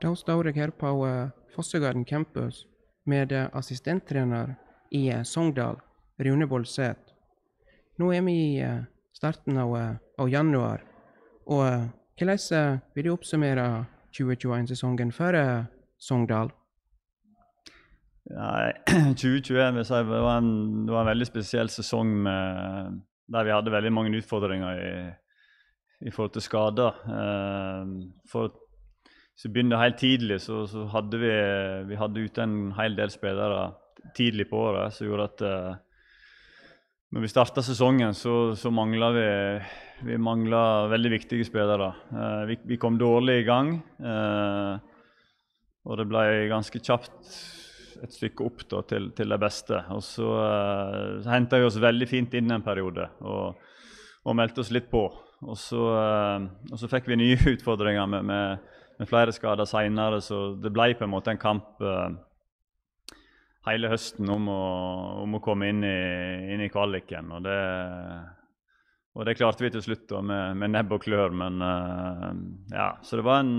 Da står jeg her på eh, Fossegarden campus med eh, assistenttrener i eh, Sogndal, Rune Bolseth. Nå er vi i starten av, av januar. Og hvordan vil du oppsummere 2021-sesongen for Sogndal? Nei, 2021 vil si, var, en, det var en veldig spesiell sesong med, der vi hadde veldig mange utfordringer i, i forhold til skader. For hvis vi begynner helt tidlig, så, så, hadde vi, vi hadde ute en hel del spillere tidlig på året som gjorde at uh, når vi starta sesongen, så, så mangla vi, vi manglet veldig viktige spillere. Uh, vi, vi, kom dårlig i gang, uh, og det ble ganske kjapt et stykke opp da, til, til, det beste. Og så, uh, henta vi oss veldig fint inn en periode og, og meldte oss litt på. Og så, og så fikk vi nye utfordringer med, med med flere skader seinere, så det ble på en måte en kamp uh, hele høsten om å, om å, komme inn i, inn i kvaliken. Og det, og det, klarte vi til slutt da, med, med nebb og klør, men uh, ja. Så det var en,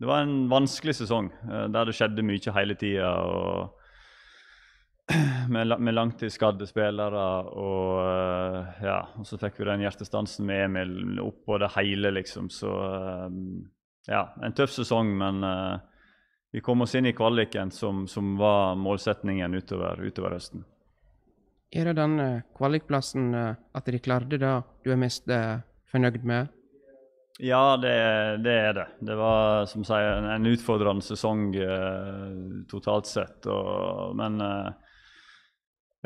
det var en vanskelig sesong uh, der det skjedde mye hele tida. Med, med langtidsskadde spillere og ja, og så fikk vi den hjertestansen med Emil oppå det hele, liksom. Så um, ja, en tøff sesong, men uh, vi kom oss inn i kvaliken, som, som var målsetningen utover, utover, høsten. Er det den uh, kvalikplassen uh, at de klarte det, du er mest fornøyd med? Ja, det, det, er det. Det var som sier, en, en utfordrende sesong totalt sett. Og, men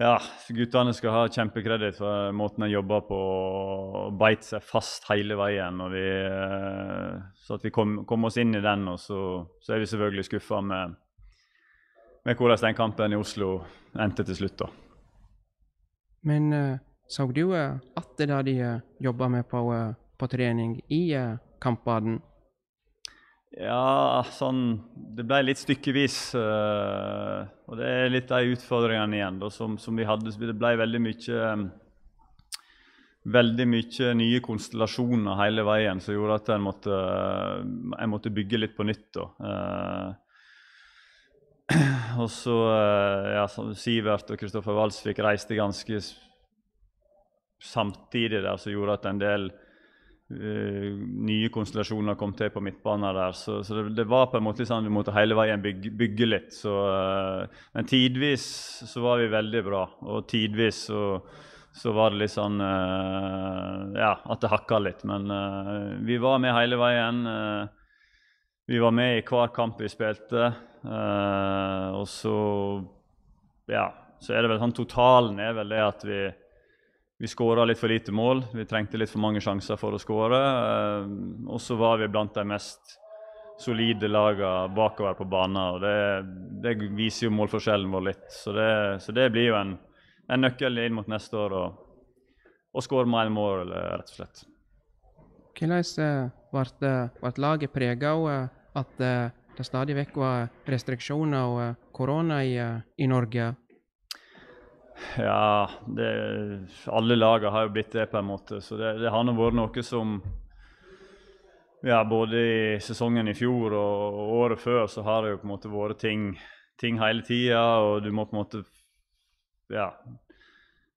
ja, guttene skal ha kjempekreditt for måten de jobber på og beit seg fast hele veien. Vi, eh, så at vi kom, kom, oss inn i den, og så, så er vi selvfølgelig skuffa med, med, hvordan den kampen i Oslo endte til slutt, da. Men eh, så du eh, at det de jobba med på, på trening i kampene, ja, sånn Det ble litt stykkevis. Øh, og det er litt de utfordringene igjen da, som, som, vi hadde. Det ble veldig mye eh, Veldig mye nye konstellasjoner hele veien som gjorde at en måtte, jeg måtte bygge litt på nytt. da. Uh, og så ja, Sivert og Kristoffer Wals fikk reiste ganske samtidig der, som gjorde at en del Eh, nye konstellasjoner kom til på midtbanen der. Så, så det, det, var på en måte sånn vi måtte hele veien bygge, bygge litt. Så, eh, men tidvis så var vi veldig bra, og tidvis så, så var det litt sånn eh, Ja, at det hakka litt. Men vi var med hele veien. vi var med i hver kamp vi spilte. og så Ja, så er det vel sånn totalen er vel det at vi vi skåra litt for lite mål. Vi trengte litt for mange sjanser for å skåre. Eh, og så var vi blant de mest solide lagene bakover på banen. og Det, det viser jo målforskjellen vår litt. Så det, så det blir jo en, en, nøkkel inn mot neste år å, å skåre mer mål, rett og slett. Hvordan ble, eh, ble laget prega av eh, at det stadig vekk var restriksjoner og korona i, i Norge? Ja, det, alle lagene har jo blitt det, på en måte. Så det, det har nå vært noe som ja, Både i sesongen i fjor og, året før så har det jo på en måte vært ting, ting hele tida, og du må på en måte Ja.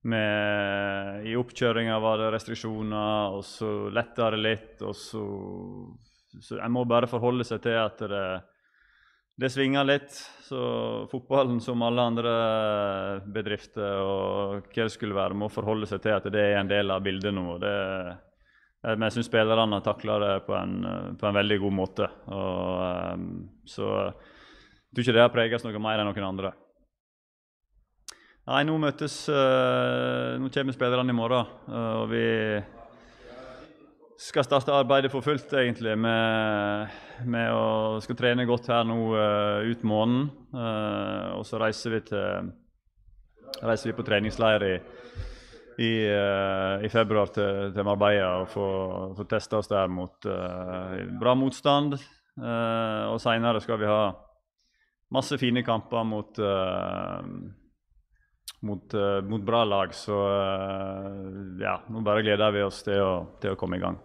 Med, I oppkjøringa var det restriksjoner, og så letta det litt, og så, så En må bare forholde seg til at det er, det svinger litt. Så fotballen, som alle andre bedrifter og hva det skulle være, må forholde seg til at det er en del av bildet nå. Det, eh, men jeg syns spillerne takler det på en, eh, på en, veldig god måte. Og, eh, så jeg tror ikke det har preget noe mer enn noen andre. Nei, nå møtes Nå kommer spillerne i morgen, og vi skal starte arbeidet for fullt, egentlig. Med, med å skal trene godt her nå uh, ut måneden. Uh, eh, og så reiser vi, til, reiser vi på treningsleir i, i, uh, i februar til, til, Marbella og får, får testa oss der mot bra motstand. og seinere skal vi ha masse fine kamper mot mot, eh, mot, bra lag. Så eh, ja, nå bare gleder vi oss til å, til å komme i gang.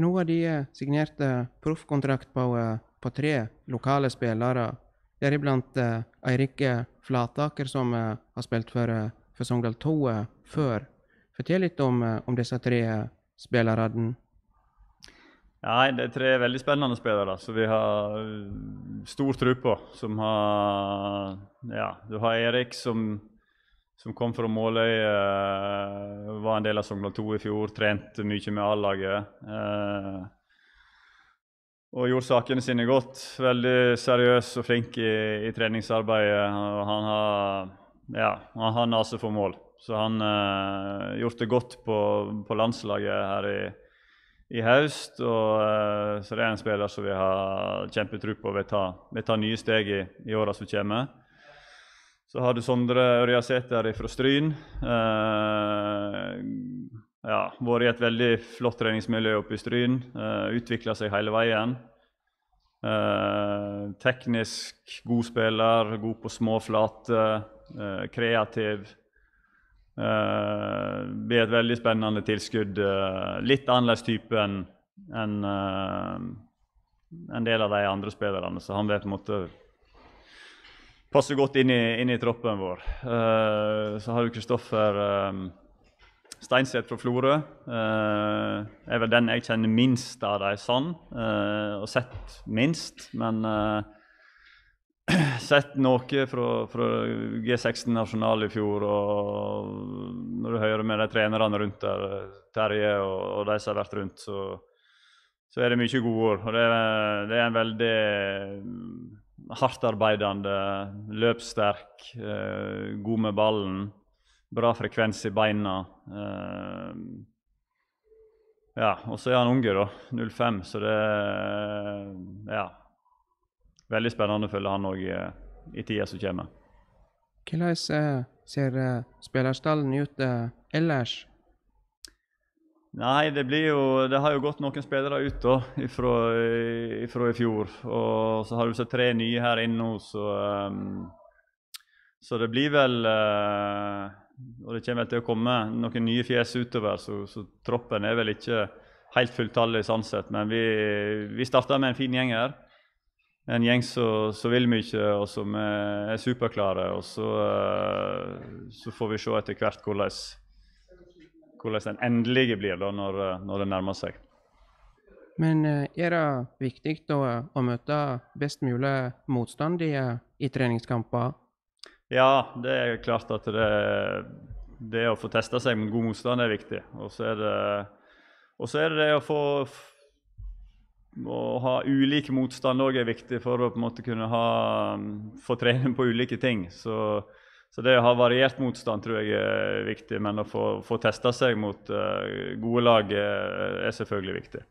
Nå har de eh, signert proffkontrakt på, på, tre lokale spillere, deriblant Eirik Flataker, som har spilt for, for Sogndal 2 før. Fortell litt om, om disse tre spillerne. Nei, det er tre veldig spennende spillere som vi har eh, stor tro på. Som har Ja, du har Erik som, som kom fra Måløy. Eh, var en del av Sogndal 2 i fjor. Trente mye med A-laget. Eh, og gjorde sakene sine godt. Veldig seriøs og flink i, i treningsarbeidet. Og han har ja, han har nase for mål. Så han har eh, gjort det godt på, på landslaget her i i høst. Og, eh, så det er en spiller som vi har kjempetro på vil ta, vil ta nye steg i, i åra som kommer. Så har du Sondre Ørjasæter fra Stryn. Eh, ja, vært i et veldig flott treningsmiljø oppe i Stryn. Eh, Utvikla seg hele veien. Eh, teknisk god spiller, god på små flater, eh, kreativ. Eh, blir et veldig spennende tilskudd. Eh, litt annerledes type enn en, eh, en, del av de andre spillerne, så han vil på en måte passe godt inn i, inn i troppen vår. Eh, så har du Kristoffer Steinseth fra Florø uh, er vel den jeg kjenner minst av de sånn, og sett minst. Men sett noe fra, fra G16 nasjonal i fjor. og Når du hører med de trenerne rundt der, Terje og, og de som har vært rundt, så, så er det mye gode ord. Og det, det er en veldig mm, hardtarbeidende, løpssterk, eh, god med ballen, bra frekvens i beina. Eh, ja, og så er han unge, da. 05, så det Ja veldig spennende å følge han òg eh, i tida som kommer. Hvordan eh, ser eh, spillerstallen ut ellers? Nei, det, jo, det har jo gått noen spillere ut da, ifra, ifra, i fjor. Og så har du sett tre nye her inne nå, så, um, så det blir vel uh, Og det kommer vel til å komme noen nye fjes utover, så, så troppen er vel ikke helt fulltallig sånn sett. Men vi, vi starter med en fin gjeng her en gjeng som vil mye, og som er superklare. Og så, eh, så får vi se etter hvert hvordan, hvordan den endelige blir da, når, når det nærmer seg. Men eh, er det viktig å, å møte best mulig motstand i, i treningskamper? Ja, det er klart at det, det å få testa seg med god motstand er viktig. Og så er det, og så er det det å få å ha ulik motstand òg er viktig for å på en måte kunne ha, um, få trening på ulike ting. Så, så, det å ha variert motstand tror jeg er viktig. Men å få, få testa seg mot uh, gode lag er, er selvfølgelig viktig.